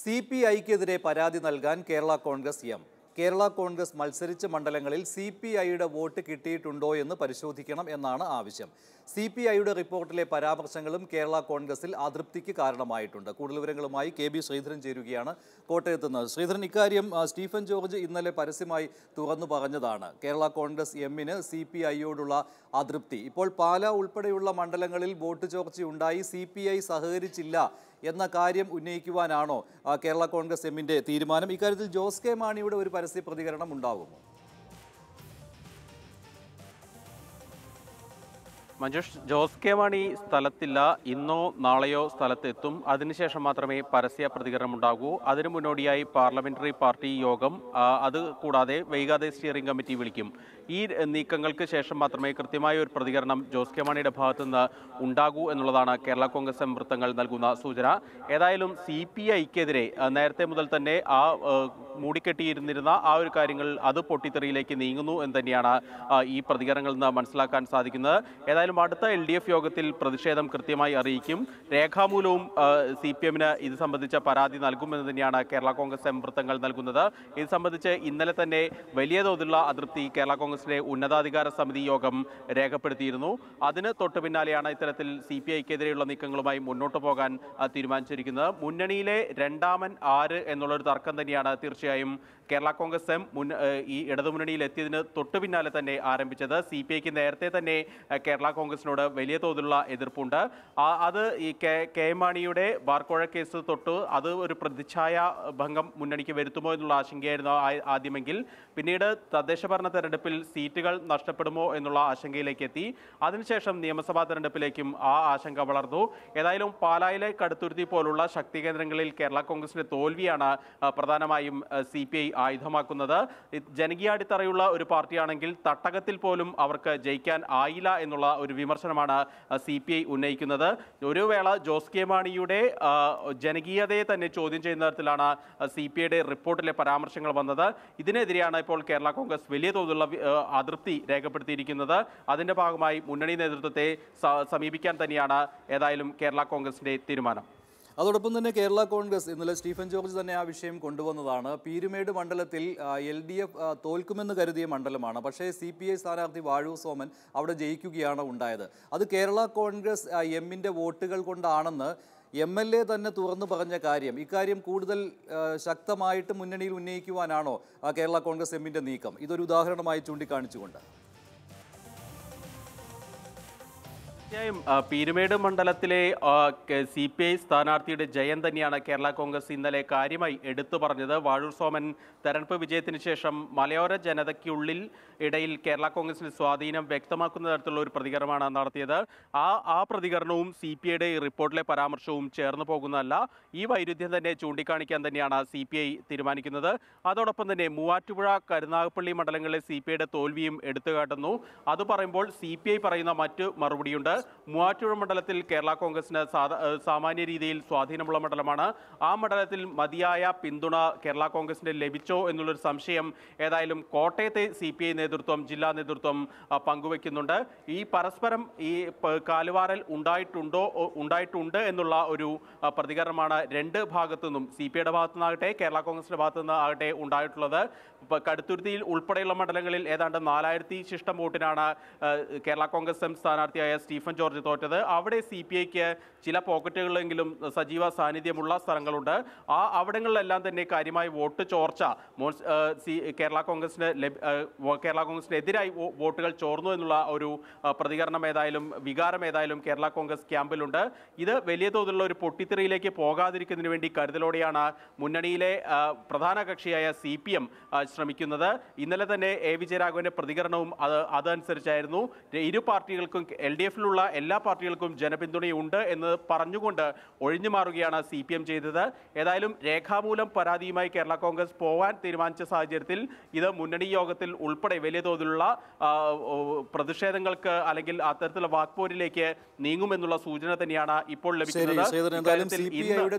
C P ഐക്കെതിരെ പരാതി നൽകാൻ കേരള കോൺഗ്രസ് എം കേരള കോൺഗ്രസ് മത്സരിച്ച മണ്ഡലങ്ങളിൽ സി പി ഐയുടെ വോട്ട് കിട്ടിയിട്ടുണ്ടോ എന്ന് പരിശോധിക്കണം എന്നാണ് ആവശ്യം സി പി ഐയുടെ റിപ്പോർട്ടിലെ പരാമർശങ്ങളും കേരള കോൺഗ്രസിൽ അതൃപ്തിക്ക് കാരണമായിട്ടുണ്ട് കൂടുതൽ വിവരങ്ങളുമായി കെ ബി ശ്രീധരൻ ചേരുകയാണ് കോട്ടയത്ത് നിന്ന് ശ്രീധരൻ ഇക്കാര്യം സ്റ്റീഫൻ ജോർജ് ഇന്നലെ പരസ്യമായി തുറന്നു പറഞ്ഞതാണ് കേരള കോൺഗ്രസ് എമ്മിന് സി പി ഐയോടുള്ള അതൃപ്തി ഇപ്പോൾ പാല ഉൾപ്പെടെയുള്ള മണ്ഡലങ്ങളിൽ വോട്ട് ചോർച്ചയുണ്ടായി സി പി ഐ സഹകരിച്ചില്ല എന്ന കാര്യം ഉന്നയിക്കുവാനാണോ കേരള കോൺഗ്രസ് എമ്മിൻ്റെ തീരുമാനം ഇക്കാര്യത്തിൽ ജോസ് കെ മാണിയുടെ ഒരു പരസ്യ പ്രതികരണം ഉണ്ടാകുമോ മഞ്ജുഷ് ജോസ് കെ മാണി സ്ഥലത്തില്ല ഇന്നോ നാളെയോ സ്ഥലത്തെത്തും അതിനുശേഷം മാത്രമേ പരസ്യ പ്രതികരണം ഉണ്ടാകൂ അതിനു മുന്നോടിയായി പാർലമെന്ററി പാർട്ടി യോഗം അത് കൂടാതെ വൈകാതെ സ്റ്റിയറിംഗ് കമ്മിറ്റി വിളിക്കും ഈ നീക്കങ്ങൾക്ക് ശേഷം മാത്രമേ കൃത്യമായ ഒരു പ്രതികരണം ജോസ് കെ മാണിയുടെ ഭാഗത്തു നിന്ന് ഉണ്ടാകൂ എന്നുള്ളതാണ് കേരള കോൺഗ്രസ് വൃത്തങ്ങൾ നൽകുന്ന സൂചന ഏതായാലും സി പി ഐക്കെതിരെ നേരത്തെ മുതൽ തന്നെ ആ മൂടിക്കെട്ടിയിരുന്നിരുന്ന ആ ഒരു കാര്യങ്ങൾ അത് പൊട്ടിത്തെറിയിലേക്ക് നീങ്ങുന്നു എന്ന് തന്നെയാണ് ഈ പ്രതികരണങ്ങളിൽ നിന്ന് മനസ്സിലാക്കാൻ സാധിക്കുന്നത് ഏതായാലും എന്തായാലും അടുത്ത എൽ ഡി എഫ് യോഗത്തിൽ പ്രതിഷേധം കൃത്യമായി അറിയിക്കും രേഖാമൂലവും സി പി എമ്മിന് ഇത് സംബന്ധിച്ച പരാതി നൽകുമെന്ന് തന്നെയാണ് കേരള കോൺഗ്രസ് വൃത്തങ്ങൾ നൽകുന്നത് ഇത് സംബന്ധിച്ച് ഇന്നലെ തന്നെ വലിയ തോതിലുള്ള അതൃപ്തി കേരള കോൺഗ്രസിന്റെ ഉന്നതാധികാര സമിതി യോഗം രേഖപ്പെടുത്തിയിരുന്നു അതിന് തൊട്ടു പിന്നാലെയാണ് ഇത്തരത്തിൽ സി പി ഐക്കെതിരെയുള്ള നീക്കങ്ങളുമായി മുന്നോട്ട് പോകാൻ തീരുമാനിച്ചിരിക്കുന്നത് മുന്നണിയിലെ രണ്ടാമൻ ആര് എന്നുള്ളൊരു തർക്കം തന്നെയാണ് തീർച്ചയായും കേരള കോൺഗ്രസ് എം മുൻ ഈ ഇടതുമുന്നണിയിൽ എത്തിയതിന് തൊട്ടു പിന്നാലെ തന്നെ ആരംഭിച്ചത് സി പി ഐക്ക് നേരത്തെ തന്നെ കേരള കോൺഗ്രസിനോട് വലിയ തോതിലുള്ള എതിർപ്പുണ്ട് അത് ഈ കെ കെ മാണിയുടെ ബാർക്കോഴ കേസ് തൊട്ട് അത് ഒരു പ്രതിച്ഛായ ഭംഗം മുന്നണിക്ക് വരുത്തുമോ എന്നുള്ള ആശങ്കയായിരുന്നു ആദ്യമെങ്കിൽ പിന്നീട് തദ്ദേശ ഭരണ തെരഞ്ഞെടുപ്പിൽ സീറ്റുകൾ നഷ്ടപ്പെടുമോ എന്നുള്ള ആശങ്കയിലേക്ക് എത്തി അതിനുശേഷം നിയമസഭാ തെരഞ്ഞെടുപ്പിലേക്കും ആ ആശങ്ക വളർന്നു ഏതായാലും പാലായിലെ കടുത്തുരുത്തി പോലുള്ള ശക്തി കേന്ദ്രങ്ങളിൽ കേരള കോൺഗ്രസിന്റെ തോൽവിയാണ് പ്രധാനമായും സി പി ഐ ആയുധമാക്കുന്നത് അടിത്തറയുള്ള ഒരു പാർട്ടിയാണെങ്കിൽ തട്ടകത്തിൽ പോലും അവർക്ക് ജയിക്കാൻ ആയില്ല എന്നുള്ള ഒരു ഒരു വിമർശനമാണ് സി പി ഐ ഉന്നയിക്കുന്നത് ഒരു വേള ജോസ് കെ മാണിയുടെ ജനകീയതയെ തന്നെ ചോദ്യം ചെയ്യുന്ന തരത്തിലാണ് സി പി ഐയുടെ റിപ്പോർട്ടിലെ പരാമർശങ്ങൾ വന്നത് ഇതിനെതിരെയാണ് ഇപ്പോൾ കേരള കോൺഗ്രസ് വലിയ തോതിലുള്ള അതൃപ്തി രേഖപ്പെടുത്തിയിരിക്കുന്നത് അതിൻ്റെ ഭാഗമായി മുന്നണി നേതൃത്വത്തെ സമീപിക്കാൻ തന്നെയാണ് ഏതായാലും കേരള കോൺഗ്രസിൻ്റെ തീരുമാനം അതോടൊപ്പം തന്നെ കേരള കോൺഗ്രസ് ഇന്നലെ സ്റ്റീഫൻ ജോർജ് തന്നെ ആ വിഷയം കൊണ്ടുവന്നതാണ് പീരുമേട് മണ്ഡലത്തിൽ എൽ ഡി എഫ് തോൽക്കുമെന്ന് കരുതിയ മണ്ഡലമാണ് പക്ഷേ സി പി ഐ സ്ഥാനാർത്ഥി വാഴു സോമൻ അവിടെ ജയിക്കുകയാണ് ഉണ്ടായത് അത് കേരള കോൺഗ്രസ് എമ്മിൻ്റെ വോട്ടുകൾ കൊണ്ടാണെന്ന് എം എൽ എ തന്നെ തുറന്നു പറഞ്ഞ കാര്യം ഇക്കാര്യം കൂടുതൽ ശക്തമായിട്ട് മുന്നണിയിൽ ഉന്നയിക്കുവാനാണോ കേരള കോൺഗ്രസ് എമ്മിൻ്റെ നീക്കം ഇതൊരു ഉദാഹരണമായി ചൂണ്ടിക്കാണിച്ചുകൊണ്ട് തീർച്ചയായും പീരുമേട് മണ്ഡലത്തിലെ സി പി ഐ സ്ഥാനാർത്ഥിയുടെ ജയം തന്നെയാണ് കേരള കോൺഗ്രസ് ഇന്നലെ കാര്യമായി എടുത്തു പറഞ്ഞത് വാഴൂർ സോമൻ തെരഞ്ഞെടുപ്പ് വിജയത്തിന് ശേഷം മലയോര ജനതയ്ക്കുള്ളിൽ ഇടയിൽ കേരള കോൺഗ്രസിന്റെ സ്വാധീനം വ്യക്തമാക്കുന്ന തരത്തിലുള്ള ഒരു പ്രതികരണമാണ് നടത്തിയത് ആ ആ പ്രതികരണവും സി പി ഐയുടെ റിപ്പോർട്ടിലെ പരാമർശവും ചേർന്നു പോകുന്നതല്ല ഈ വൈരുദ്ധ്യം തന്നെ ചൂണ്ടിക്കാണിക്കാൻ തന്നെയാണ് സി പി ഐ തീരുമാനിക്കുന്നത് അതോടൊപ്പം തന്നെ മൂവാറ്റുപുഴ കരുനാഗപ്പള്ളി മണ്ഡലങ്ങളിലെ സി പി ഐയുടെ തോൽവിയും എടുത്തുകാട്ടുന്നു അത് പറയുമ്പോൾ സി പി ഐ പറയുന്ന മറ്റ് മറുപടിയുണ്ട് മൂവാറ്റുപുഴ മണ്ഡലത്തിൽ കേരള കോൺഗ്രസിന് സാമാന്യ രീതിയിൽ സ്വാധീനമുള്ള മണ്ഡലമാണ് ആ മണ്ഡലത്തിൽ മതിയായ പിന്തുണ കേരള കോൺഗ്രസിന്റെ ലഭിച്ചോ എന്നുള്ളൊരു സംശയം ഏതായാലും കോട്ടയത്തെ സി പി ഐ നേതൃത്വം ജില്ലാ നേതൃത്വം പങ്കുവെക്കുന്നുണ്ട് ഈ പരസ്പരം ഈ കാലുവാരൽ ഉണ്ടായിട്ടുണ്ടോ ഉണ്ടായിട്ടുണ്ട് എന്നുള്ള ഒരു പ്രതികരണമാണ് രണ്ട് ഭാഗത്തു നിന്നും സി പി ഐയുടെ ഭാഗത്തു നിന്നാകട്ടെ കേരള കോൺഗ്രസിന്റെ ഭാഗത്തു ഉണ്ടായിട്ടുള്ളത് കടുത്തുരുത്തിയിൽ ഉൾപ്പെടെയുള്ള മണ്ഡലങ്ങളിൽ ഏതാണ്ട് നാലായിരത്തി ശിഷ്ടം വോട്ടിനാണ് കേരള കോൺഗ്രസ് എം സ്ഥാനാർത്ഥിയായ സ്റ്റീഫൻ ജോസഫൻ ജോർജ് തോറ്റത് അവിടെ സി പി ഐക്ക് ചില പോക്കറ്റുകളെങ്കിലും സജീവ സാന്നിധ്യമുള്ള സ്ഥലങ്ങളുണ്ട് ആ അവിടങ്ങളിലെല്ലാം തന്നെ കാര്യമായ വോട്ട് ചോർച്ച സി കേരള കോൺഗ്രസിന് കേരള കോൺഗ്രസിനെതിരായി വോട്ടുകൾ ചോർന്നു എന്നുള്ള ഒരു പ്രതികരണം ഏതായാലും വികാരം ഏതായാലും കേരള കോൺഗ്രസ് ക്യാമ്പിലുണ്ട് ഇത് വലിയ തോതിലുള്ള ഒരു പൊട്ടിത്തെറിയിലേക്ക് പോകാതിരിക്കുന്നതിന് വേണ്ടി കരുതലോടെയാണ് മുന്നണിയിലെ പ്രധാന കക്ഷിയായ സി പി എം ശ്രമിക്കുന്നത് ഇന്നലെ തന്നെ എ വിജയരാഘവന്റെ പ്രതികരണവും അത് അതനുസരിച്ചായിരുന്നു ഇരു പാർട്ടികൾക്കും എൽ ഡി എഫിലുള്ള ഉൾപ്പെടെയുള്ള എല്ലാ പാർട്ടികൾക്കും ജനപിന്തുണയുണ്ട് എന്ന് പറഞ്ഞുകൊണ്ട് ഒഴിഞ്ഞു മാറുകയാണ് സി പി എം ചെയ്തത് ഏതായാലും രേഖാമൂലം പരാതിയുമായി കേരള കോൺഗ്രസ് പോവാൻ തീരുമാനിച്ച സാഹചര്യത്തിൽ ഇത് മുന്നണി യോഗത്തിൽ ഉൾപ്പെടെ വലിയ തോതിലുള്ള പ്രതിഷേധങ്ങൾക്ക് അല്ലെങ്കിൽ അത്തരത്തിലുള്ള വാക്പോരിലേക്ക് നീങ്ങുമെന്നുള്ള സൂചന തന്നെയാണ് ഇപ്പോൾ ലഭിക്കുന്നത്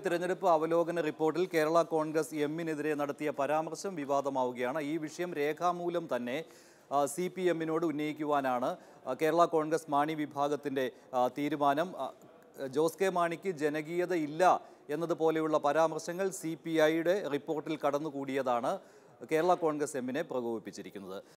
തിരഞ്ഞെടുപ്പ് അവലോകന റിപ്പോർട്ടിൽ കേരള കോൺഗ്രസ് എമ്മിനെതിരെ നടത്തിയ പരാമർശം വിവാദമാവുകയാണ് ഈ വിഷയം രേഖാമൂലം തന്നെ സി പി എമ്മിനോട് ഉന്നയിക്കുവാനാണ് കേരള കോൺഗ്രസ് മാണി വിഭാഗത്തിൻ്റെ തീരുമാനം ജോസ് കെ മാണിക്ക് ജനകീയത ഇല്ല എന്നതുപോലെയുള്ള പരാമർശങ്ങൾ സി പി ഐയുടെ റിപ്പോർട്ടിൽ കടന്നുകൂടിയതാണ് കേരള കോൺഗ്രസ് എമ്മിനെ പ്രകോപിപ്പിച്ചിരിക്കുന്നത്